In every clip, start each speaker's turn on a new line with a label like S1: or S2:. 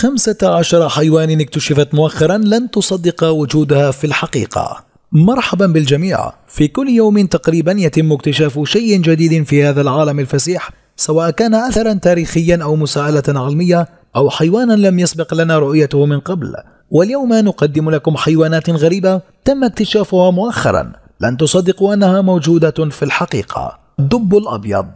S1: 15 حيوان اكتشفت مؤخرا لن تصدق وجودها في الحقيقة مرحبا بالجميع في كل يوم تقريبا يتم اكتشاف شيء جديد في هذا العالم الفسيح سواء كان أثرا تاريخيا أو مساءلة علمية أو حيوانا لم يسبق لنا رؤيته من قبل واليوم نقدم لكم حيوانات غريبة تم اكتشافها مؤخرا لن تصدقوا أنها موجودة في الحقيقة دب الأبيض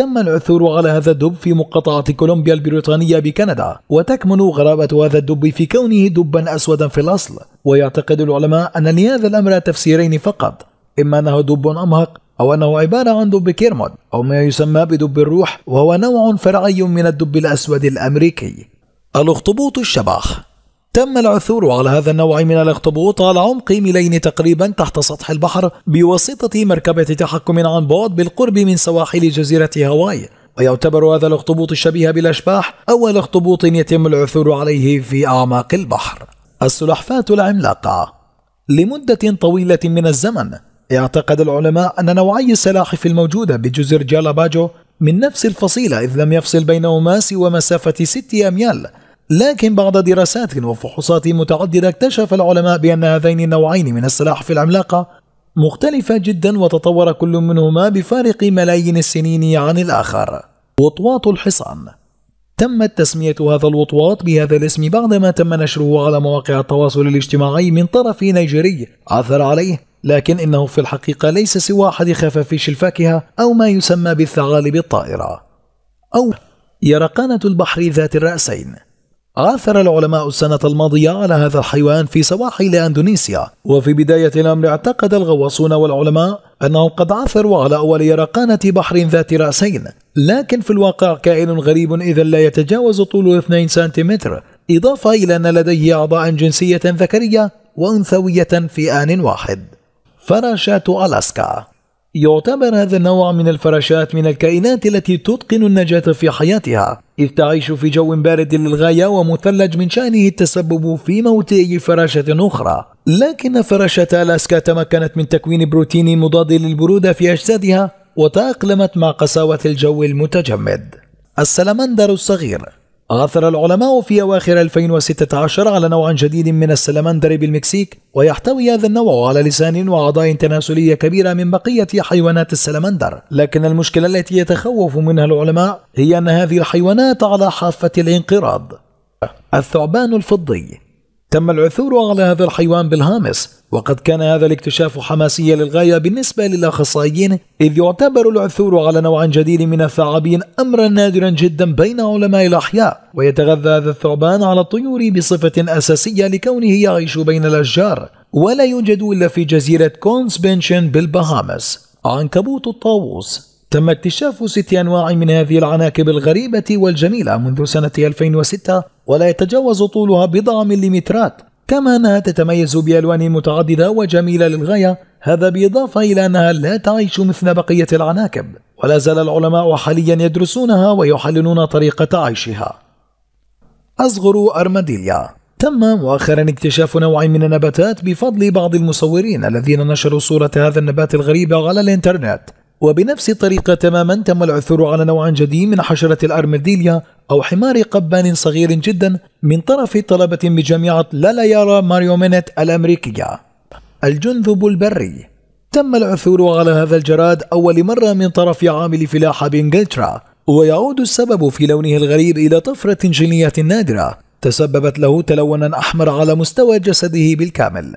S1: تم العثور على هذا الدب في مقاطعة كولومبيا البريطانية بكندا وتكمن غرابة هذا الدب في كونه دبا أسودا في الأصل ويعتقد العلماء أن لهذا الأمر تفسيرين فقط إما أنه دب أمهق أو أنه عبارة عن دب كيرمود أو ما يسمى بدب الروح وهو نوع فرعي من الدب الأسود الأمريكي الأخطبوط الشبح تم العثور على هذا النوع من الاخطبوط على عمق ميلين تقريبا تحت سطح البحر بواسطة مركبة تحكم عن بعد بالقرب من سواحل جزيرة هاواي ويعتبر هذا الاخطبوط الشبيه بالأشباح أول اخطبوط يتم العثور عليه في أعماق البحر السلحفاة العملاقة لمدة طويلة من الزمن اعتقد العلماء أن نوعي السلاحف الموجودة بجزر جالاباجو من نفس الفصيلة إذ لم يفصل بينهما سوى مسافة ست أميال لكن بعد دراسات وفحوصات متعددة اكتشف العلماء بأن هذين النوعين من السلاحف العملاقة مختلفة جدا وتطور كل منهما بفارق ملايين السنين عن الآخر وطواط الحصان تمت تسمية هذا الوطواط بهذا الاسم بعدما تم نشره على مواقع التواصل الاجتماعي من طرف نيجيري عثر عليه لكن إنه في الحقيقة ليس سوى أحد خفافيش الفاكهة أو ما يسمى بالثعالب الطائرة أو يرقانة البحر ذات الرأسين عثر العلماء السنة الماضية على هذا الحيوان في سواحل أندونيسيا وفي بداية الأمر اعتقد الغواصون والعلماء أنهم قد عثروا على أول يرقانة بحر ذات رأسين لكن في الواقع كائن غريب إذا لا يتجاوز طوله 2 سنتيمتر إضافة إلى أن لديه أعضاء جنسية ذكرية وأنثوية في آن واحد فراشات ألاسكا يعتبر هذا النوع من الفراشات من الكائنات التي تتقن النجاة في حياتها إذ تعيش في جو بارد للغاية ومثلج من شأنه التسبب في موت أي فراشة أخرى لكن فراشة ألاسكا تمكنت من تكوين بروتين مضاد للبرودة في أجسادها وتأقلمت مع قساوة الجو المتجمد السلمندر الصغير عثر العلماء في أواخر 2016 على نوع جديد من السلمندر بالمكسيك ويحتوي هذا النوع على لسان وأعضاء تناسلية كبيرة من بقية حيوانات السلمندر لكن المشكلة التي يتخوف منها العلماء هي أن هذه الحيوانات على حافة الانقراض الثعبان الفضي تم العثور على هذا الحيوان بالهامس وقد كان هذا الاكتشاف حماسيا للغاية بالنسبة للأخصائيين إذ يعتبر العثور على نوع جديد من الثعابين أمرا نادرا جدا بين علماء الأحياء ويتغذى هذا الثعبان على الطيور بصفة أساسية لكونه يعيش بين الأشجار ولا يوجد إلا في جزيرة كونسبنشن بالبهامس عنكبوت الطاووس تم اكتشاف ست أنواع من هذه العناكب الغريبة والجميلة منذ سنة 2006 ولا يتجاوز طولها بضع مليمترات كما أنها تتميز بألوان متعددة وجميلة للغاية هذا بالإضافة إلى أنها لا تعيش مثل بقية العناكب ولا زال العلماء حاليا يدرسونها ويحللون طريقة عيشها أصغر أرمديليا تم مؤخرا اكتشاف نوع من النباتات بفضل بعض المصورين الذين نشروا صورة هذا النبات الغريب على الإنترنت وبنفس الطريقة تماما تم العثور على نوع جديد من حشرة الأرمديليا أو حمار قبان صغير جدا من طرف طلبة بجامعة لالايارا ماريومينيت الأمريكية الجندب البري تم العثور على هذا الجراد أول مرة من طرف عامل فلاحة بإنجلترا ويعود السبب في لونه الغريب إلى طفرة جينية نادرة تسببت له تلونا أحمر على مستوى جسده بالكامل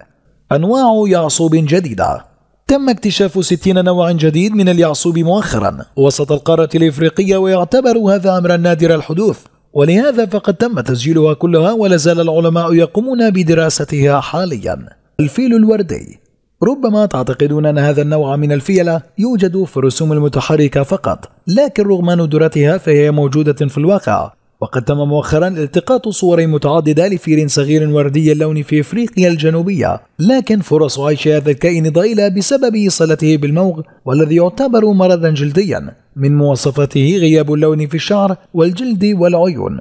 S1: أنواع يعصوب جديدة تم اكتشاف 60 نوع جديد من اليعصوب مؤخرا وسط القارة الإفريقية ويعتبر هذا أمرا نادر الحدوث ولهذا فقد تم تسجيلها كلها ولا زال العلماء يقومون بدراستها حاليا الفيل الوردي ربما تعتقدون أن هذا النوع من الفيلة يوجد في الرسوم المتحركة فقط لكن رغم ندرتها فهي موجودة في الواقع وقد تم مؤخرا التقاط صور متعددة لفير صغير وردي اللون في افريقيا الجنوبية لكن فرص عيش هذا الكائن ضئيلة بسبب صلته بالموغ والذي يعتبر مرضا جلديا من مواصفاته غياب اللون في الشعر والجلد والعيون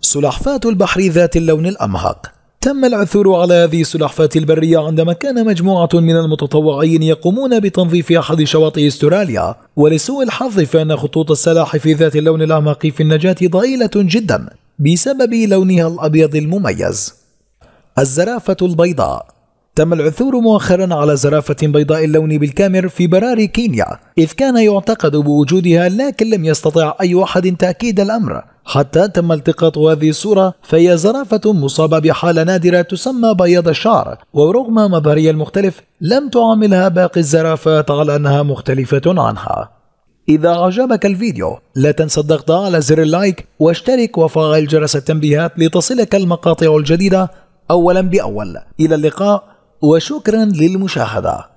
S1: سلحفاة البحر ذات اللون الأمهق تم العثور على هذه السلحفاة البرية عندما كان مجموعة من المتطوعين يقومون بتنظيف أحد شواطئ استراليا ولسوء الحظ فإن خطوط السلاحف ذات اللون الأعمق في النجاة ضئيلة جدا بسبب لونها الأبيض المميز الزرافة البيضاء تم العثور مؤخرا على زرافة بيضاء اللون بالكامر في براري كينيا إذ كان يعتقد بوجودها لكن لم يستطع أي أحد تأكيد الأمر حتى تم التقاط هذه الصورة فهي زرافة مصابة بحالة نادرة تسمى بياض الشعر ورغم مظهرها المختلف لم تعاملها باقي الزرافات على أنها مختلفة عنها إذا أعجبك الفيديو لا تنسى الضغط على زر اللايك واشترك وفعل جرس التنبيهات لتصلك المقاطع الجديدة أولا بأول إلى اللقاء وشكرا للمشاهدة